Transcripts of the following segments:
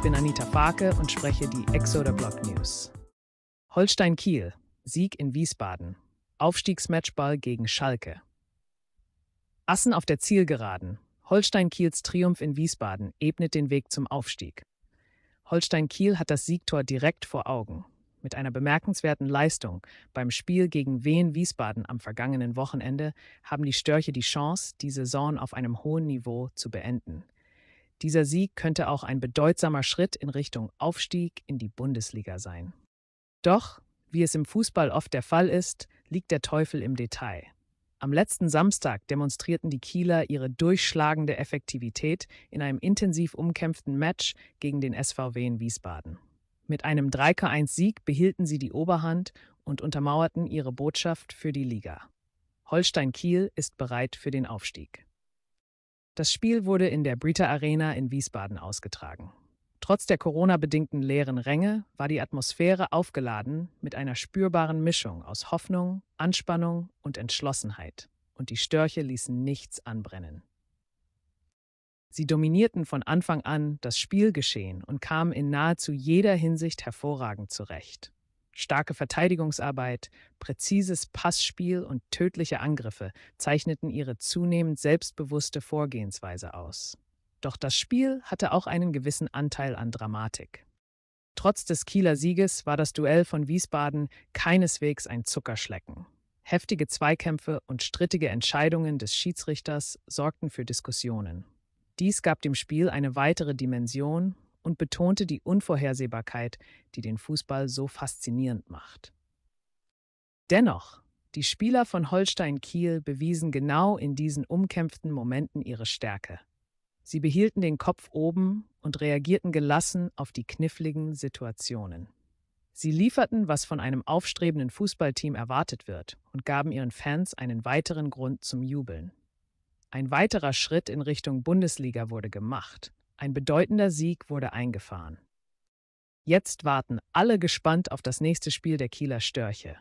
Ich bin Anita Farke und spreche die Exoder Block News. Holstein Kiel, Sieg in Wiesbaden. Aufstiegsmatchball gegen Schalke. Assen auf der Zielgeraden. Holstein Kiels Triumph in Wiesbaden ebnet den Weg zum Aufstieg. Holstein Kiel hat das Siegtor direkt vor Augen. Mit einer bemerkenswerten Leistung beim Spiel gegen Wehen Wiesbaden am vergangenen Wochenende haben die Störche die Chance, die Saison auf einem hohen Niveau zu beenden. Dieser Sieg könnte auch ein bedeutsamer Schritt in Richtung Aufstieg in die Bundesliga sein. Doch, wie es im Fußball oft der Fall ist, liegt der Teufel im Detail. Am letzten Samstag demonstrierten die Kieler ihre durchschlagende Effektivität in einem intensiv umkämpften Match gegen den SVW in Wiesbaden. Mit einem 3K1-Sieg behielten sie die Oberhand und untermauerten ihre Botschaft für die Liga. Holstein Kiel ist bereit für den Aufstieg. Das Spiel wurde in der Brita Arena in Wiesbaden ausgetragen. Trotz der Corona-bedingten leeren Ränge war die Atmosphäre aufgeladen mit einer spürbaren Mischung aus Hoffnung, Anspannung und Entschlossenheit. Und die Störche ließen nichts anbrennen. Sie dominierten von Anfang an das Spielgeschehen und kamen in nahezu jeder Hinsicht hervorragend zurecht. Starke Verteidigungsarbeit, präzises Passspiel und tödliche Angriffe zeichneten ihre zunehmend selbstbewusste Vorgehensweise aus. Doch das Spiel hatte auch einen gewissen Anteil an Dramatik. Trotz des Kieler Sieges war das Duell von Wiesbaden keineswegs ein Zuckerschlecken. Heftige Zweikämpfe und strittige Entscheidungen des Schiedsrichters sorgten für Diskussionen. Dies gab dem Spiel eine weitere Dimension und betonte die Unvorhersehbarkeit, die den Fußball so faszinierend macht. Dennoch, die Spieler von Holstein Kiel bewiesen genau in diesen umkämpften Momenten ihre Stärke. Sie behielten den Kopf oben und reagierten gelassen auf die kniffligen Situationen. Sie lieferten, was von einem aufstrebenden Fußballteam erwartet wird, und gaben ihren Fans einen weiteren Grund zum Jubeln. Ein weiterer Schritt in Richtung Bundesliga wurde gemacht. Ein bedeutender Sieg wurde eingefahren. Jetzt warten alle gespannt auf das nächste Spiel der Kieler Störche.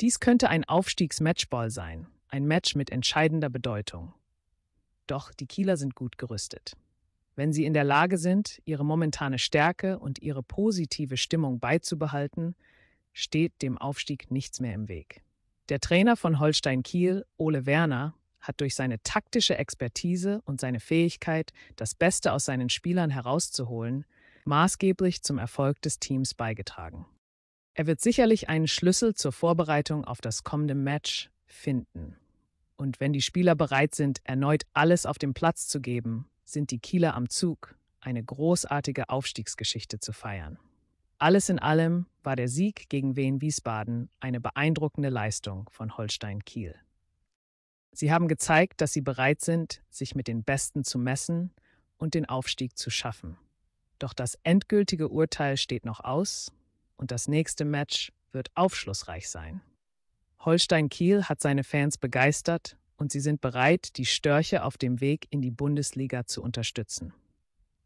Dies könnte ein Aufstiegs-Matchball sein, ein Match mit entscheidender Bedeutung. Doch die Kieler sind gut gerüstet. Wenn sie in der Lage sind, ihre momentane Stärke und ihre positive Stimmung beizubehalten, steht dem Aufstieg nichts mehr im Weg. Der Trainer von Holstein Kiel, Ole Werner, hat durch seine taktische Expertise und seine Fähigkeit, das Beste aus seinen Spielern herauszuholen, maßgeblich zum Erfolg des Teams beigetragen. Er wird sicherlich einen Schlüssel zur Vorbereitung auf das kommende Match finden. Und wenn die Spieler bereit sind, erneut alles auf den Platz zu geben, sind die Kieler am Zug, eine großartige Aufstiegsgeschichte zu feiern. Alles in allem war der Sieg gegen Wien Wiesbaden eine beeindruckende Leistung von Holstein Kiel. Sie haben gezeigt, dass sie bereit sind, sich mit den Besten zu messen und den Aufstieg zu schaffen. Doch das endgültige Urteil steht noch aus und das nächste Match wird aufschlussreich sein. Holstein Kiel hat seine Fans begeistert und sie sind bereit, die Störche auf dem Weg in die Bundesliga zu unterstützen.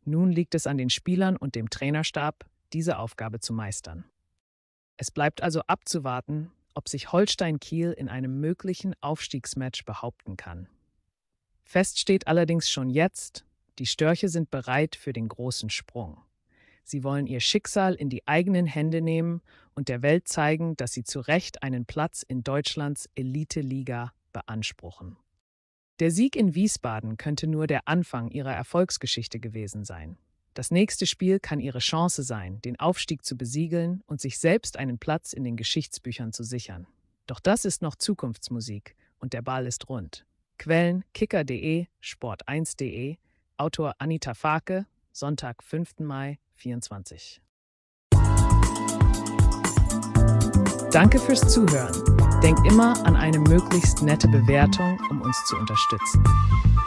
Nun liegt es an den Spielern und dem Trainerstab, diese Aufgabe zu meistern. Es bleibt also abzuwarten, ob sich Holstein Kiel in einem möglichen Aufstiegsmatch behaupten kann. Fest steht allerdings schon jetzt, die Störche sind bereit für den großen Sprung. Sie wollen ihr Schicksal in die eigenen Hände nehmen und der Welt zeigen, dass sie zu Recht einen Platz in Deutschlands Elite-Liga beanspruchen. Der Sieg in Wiesbaden könnte nur der Anfang ihrer Erfolgsgeschichte gewesen sein. Das nächste Spiel kann ihre Chance sein, den Aufstieg zu besiegeln und sich selbst einen Platz in den Geschichtsbüchern zu sichern. Doch das ist noch Zukunftsmusik und der Ball ist rund. Quellen kicker.de, sport1.de, Autor Anita Farke, Sonntag, 5. Mai 24. Danke fürs Zuhören. Denkt immer an eine möglichst nette Bewertung, um uns zu unterstützen.